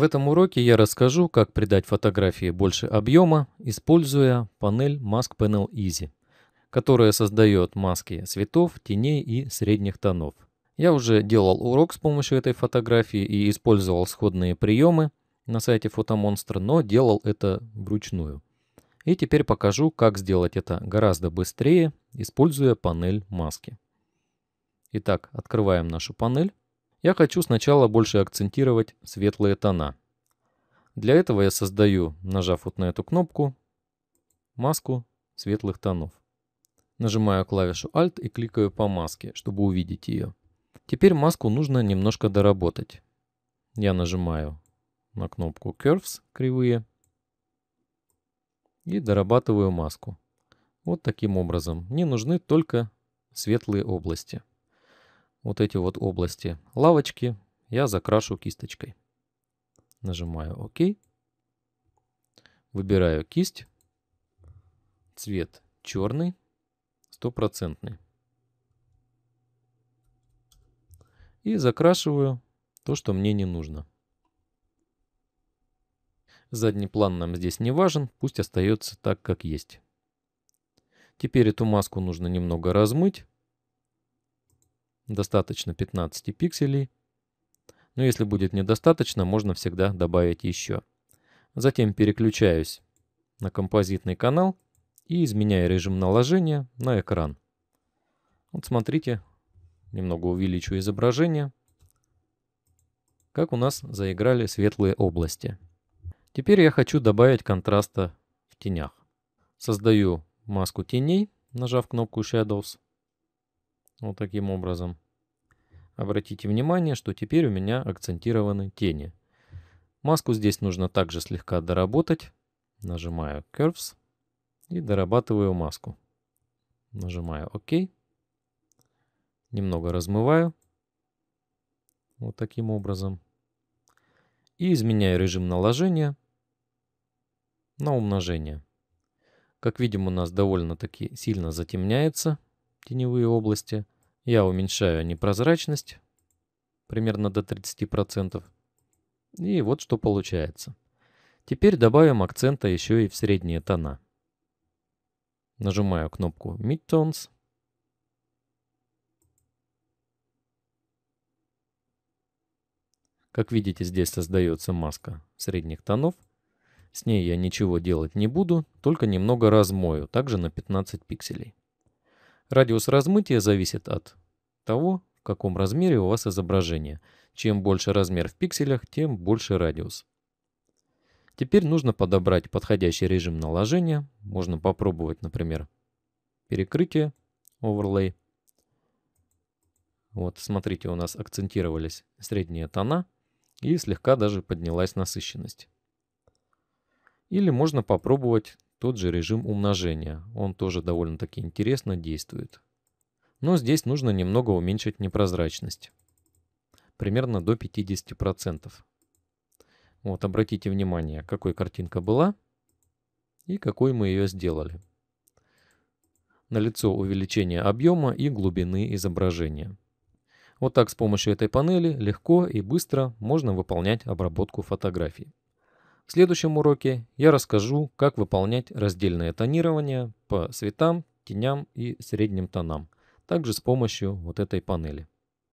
В этом уроке я расскажу, как придать фотографии больше объема, используя панель Mask Panel Easy, которая создает маски цветов, теней и средних тонов. Я уже делал урок с помощью этой фотографии и использовал сходные приемы на сайте Фотомонстра, но делал это вручную. И теперь покажу, как сделать это гораздо быстрее, используя панель маски. Итак, открываем нашу панель я хочу сначала больше акцентировать светлые тона. Для этого я создаю, нажав вот на эту кнопку, маску светлых тонов. Нажимаю клавишу Alt и кликаю по маске, чтобы увидеть ее. Теперь маску нужно немножко доработать. Я нажимаю на кнопку Curves, кривые, и дорабатываю маску. Вот таким образом. Мне нужны только светлые области вот эти вот области лавочки я закрашу кисточкой. Нажимаю ОК. Выбираю кисть. Цвет черный, стопроцентный. И закрашиваю то, что мне не нужно. Задний план нам здесь не важен, пусть остается так, как есть. Теперь эту маску нужно немного размыть Достаточно 15 пикселей. Но если будет недостаточно, можно всегда добавить еще. Затем переключаюсь на композитный канал и изменяю режим наложения на экран. Вот смотрите, немного увеличу изображение, как у нас заиграли светлые области. Теперь я хочу добавить контраста в тенях. Создаю маску теней, нажав кнопку Shadows. Вот таким образом. Обратите внимание, что теперь у меня акцентированы тени. Маску здесь нужно также слегка доработать. Нажимаю Curves и дорабатываю маску. Нажимаю ОК. Немного размываю. Вот таким образом. И изменяю режим наложения на умножение. Как видим, у нас довольно-таки сильно затемняется теневые области. Я уменьшаю непрозрачность примерно до 30%. И вот что получается. Теперь добавим акцента еще и в средние тона. Нажимаю кнопку Midtones. Как видите, здесь создается маска средних тонов. С ней я ничего делать не буду, только немного размою, также на 15 пикселей. Радиус размытия зависит от того, в каком размере у вас изображение. Чем больше размер в пикселях, тем больше радиус. Теперь нужно подобрать подходящий режим наложения. Можно попробовать, например, перекрытие, overlay. Вот, смотрите, у нас акцентировались средние тона и слегка даже поднялась насыщенность. Или можно попробовать тот же режим умножения, он тоже довольно-таки интересно действует. Но здесь нужно немного уменьшить непрозрачность, примерно до 50%. Вот, обратите внимание, какой картинка была и какой мы ее сделали. Налицо увеличение объема и глубины изображения. Вот так с помощью этой панели легко и быстро можно выполнять обработку фотографий. В следующем уроке я расскажу, как выполнять раздельное тонирование по цветам, теням и средним тонам, также с помощью вот этой панели.